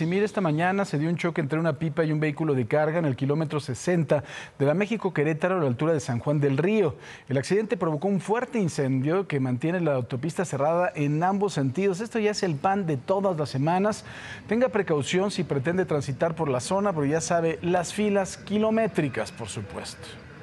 Mira, esta mañana se dio un choque entre una pipa y un vehículo de carga en el kilómetro 60 de la México-Querétaro a la altura de San Juan del Río. El accidente provocó un fuerte incendio que mantiene la autopista cerrada en ambos sentidos. Esto ya es el pan de todas las semanas. Tenga precaución si pretende transitar por la zona, pero ya sabe, las filas kilométricas, por supuesto.